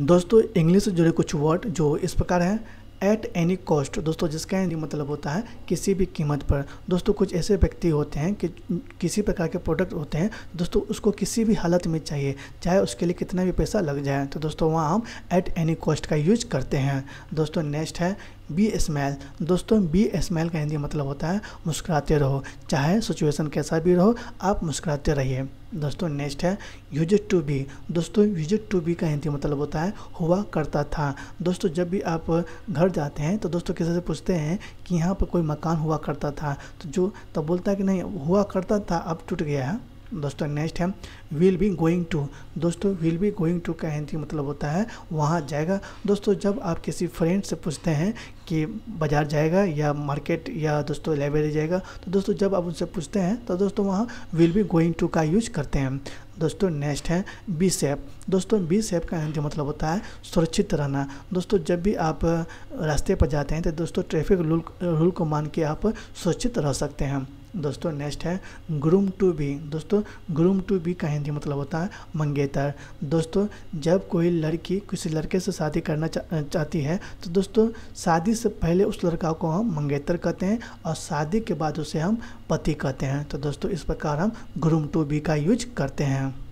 दोस्तों इंग्लिश से जुड़े कुछ वर्ड जो इस प्रकार हैं एट एनी कॉस्ट दोस्तों जिसका मतलब होता है किसी भी कीमत पर दोस्तों कुछ ऐसे व्यक्ति होते हैं कि किसी प्रकार के प्रोडक्ट होते हैं दोस्तों उसको किसी भी हालत में चाहिए चाहे उसके लिए कितना भी पैसा लग जाए तो दोस्तों वहाँ हम एट एनी कॉस्ट का यूज करते हैं दोस्तों नेक्स्ट है बी स्मैल दोस्तों बी स्मैल का हिंदी मतलब होता है मुस्कुराते रहो चाहे सिचुएशन कैसा भी रहो आप मुस्कुराते रहिए दोस्तों नेक्स्ट है यूज टू बी दोस्तों यूज टू बी का हिंदी मतलब होता है हुआ करता था दोस्तों जब भी आप घर जाते हैं तो दोस्तों किसी से पूछते हैं कि यहाँ पर कोई मकान हुआ करता था तो जो तब बोलता है कि नहीं हुआ करता था अब टूट गया है दोस्तों नेक्स्ट है विल बी गोइंग टू दोस्तों विल बी गोइंग टू का हिंदी मतलब होता है वहाँ जाएगा दोस्तों जब आप किसी फ्रेंड से पूछते हैं कि बाज़ार जाएगा या मार्केट या दोस्तों लाइब्रेरी जाएगा तो दोस्तों जब आप उनसे पूछते हैं तो दोस्तों वहाँ विल बी गोइंग टू का यूज करते हैं दोस्तों नेक्स्ट है बी सेफ दोस्तों बी सेफ का हिंदी मतलब होता है सुरक्षित रहना दोस्तों जब भी आप रास्ते पर जाते हैं तो दोस्तों ट्रैफिक रूल रूल को मान के आप सुरक्षित रह सकते हैं दोस्तों नेक्स्ट है ग्रूम टू बी दोस्तों ग्रूम टू बी का हिंदी मतलब होता है मंगेतर दोस्तों जब कोई लड़की किसी लड़के से शादी करना चा, चाहती है तो दोस्तों शादी से पहले उस लड़का को हम मंगेतर कहते हैं और शादी के बाद उसे हम पति कहते हैं तो दोस्तों इस प्रकार हम ग्रूम टू बी का यूज करते हैं